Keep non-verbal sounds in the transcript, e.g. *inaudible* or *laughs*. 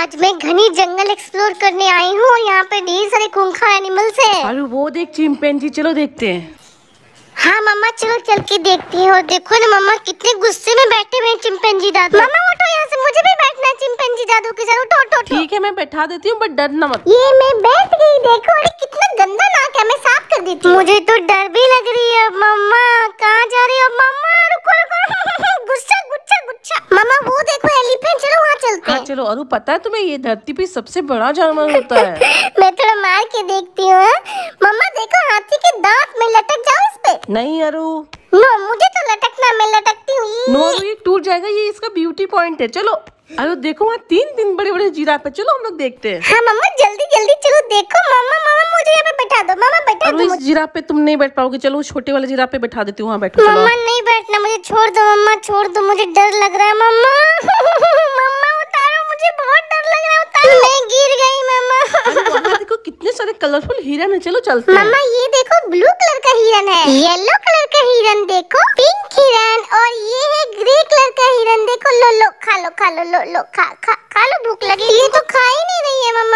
आज मैं घनी जंगल एक्सप्लोर करने आई हूँ और यहाँ पे ढेर सारे खूंखा एनिमल्स हैं। अरे वो देख चिंपेंजी चलो देखते हैं हाँ मम्मा चलो चल के देखते हैं और देखो ना मम्मा कितने गुस्से में बैठे हुए चिंपेंजी दादू मम्मा उठो यहाँ से मुझे भी बैठना है चिंपेंजी दादू के साथ उठो उठो ठीक है मैं बैठा देती हूँ बट डर ना मत ये मैं बैठ गई देखो अरे कितना गंदा नाक है मैं साफ कर देती हूँ मुझे तो डर भी लग रही है मम्मा चलो अरु पता है तुम्हें ये धरती पे सबसे बड़ा जानवर होता है *laughs* मैं थोड़ा मार के देखती हूँ हाँ। मम्मा देखो हाथी के दांत में लटक जाओ इस पे नहीं अरु नो मुझे तो लटकना मैं लटकती हूँ नो ये टूट जाएगा ये इसका ब्यूटी पॉइंट है चलो अरे देखो वहाँ तीन तीन बड़े बड़े जीरा पे चलो हम लोग देखते हैं हाँ मम्मा जल्दी जल्दी चलो देखो मम्मा मामा मुझे यहाँ पे बैठा दो मामा बैठा दो इस पे तुम नहीं बैठ पाओगे चलो छोटे वाले जीरा पे बैठा देती हूँ वहाँ बैठो मम्मा नहीं बैठना मुझे छोड़ दो मम्मा छोड़ दो मुझे डर लग रहा है मम्मा *laughs* कलरफुल हिरन है चलो चलते हैं। मम्मा ये देखो ब्लू कलर का हिरन है येलो कलर का हिरन देखो पिंक हिरन और ये है ग्रे कलर का हिरन देखो लो लो खा लो खा लो लो लो खा खा खा लो भूख लगी ये तो खा ही नहीं रही है मम्मा